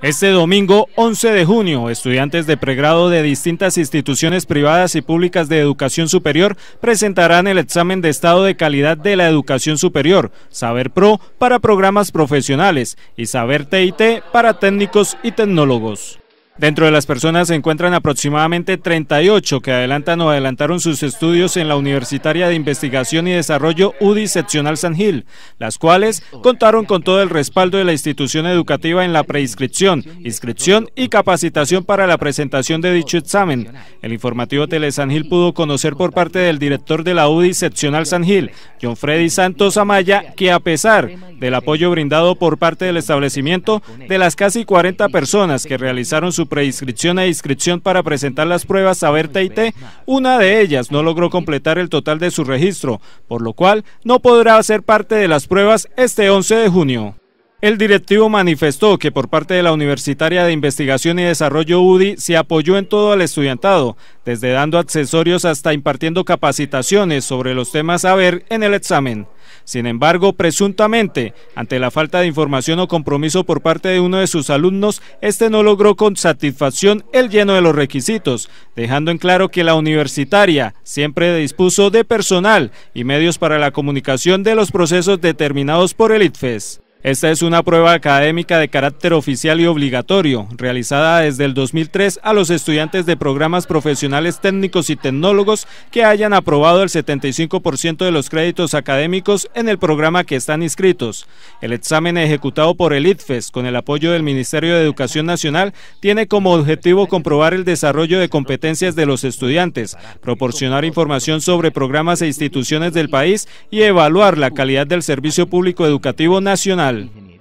Este domingo 11 de junio, estudiantes de pregrado de distintas instituciones privadas y públicas de educación superior presentarán el examen de estado de calidad de la educación superior, Saber Pro para programas profesionales y Saber TIT para técnicos y tecnólogos. Dentro de las personas se encuentran aproximadamente 38 que adelantan o adelantaron sus estudios en la Universitaria de Investigación y Desarrollo UDI Seccional San Gil, las cuales contaron con todo el respaldo de la institución educativa en la preinscripción, inscripción y capacitación para la presentación de dicho examen. El informativo San Gil pudo conocer por parte del director de la UDI Seccional San Gil, John Freddy Santos Amaya, que a pesar del apoyo brindado por parte del establecimiento de las casi 40 personas que realizaron su preinscripción e inscripción para presentar las pruebas y t. una de ellas no logró completar el total de su registro, por lo cual no podrá ser parte de las pruebas este 11 de junio. El directivo manifestó que por parte de la Universitaria de Investigación y Desarrollo UDI se apoyó en todo al estudiantado, desde dando accesorios hasta impartiendo capacitaciones sobre los temas a ver en el examen. Sin embargo, presuntamente, ante la falta de información o compromiso por parte de uno de sus alumnos, este no logró con satisfacción el lleno de los requisitos, dejando en claro que la universitaria siempre dispuso de personal y medios para la comunicación de los procesos determinados por el ITFES. Esta es una prueba académica de carácter oficial y obligatorio, realizada desde el 2003 a los estudiantes de programas profesionales técnicos y tecnólogos que hayan aprobado el 75% de los créditos académicos en el programa que están inscritos. El examen ejecutado por el ITFES con el apoyo del Ministerio de Educación Nacional tiene como objetivo comprobar el desarrollo de competencias de los estudiantes, proporcionar información sobre programas e instituciones del país y evaluar la calidad del servicio público educativo nacional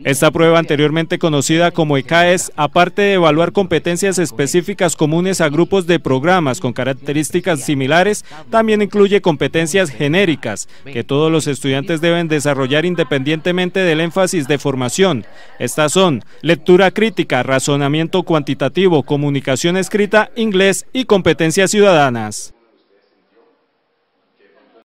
esta prueba anteriormente conocida como ECAES, aparte de evaluar competencias específicas comunes a grupos de programas con características similares, también incluye competencias genéricas que todos los estudiantes deben desarrollar independientemente del énfasis de formación. Estas son lectura crítica, razonamiento cuantitativo, comunicación escrita, inglés y competencias ciudadanas.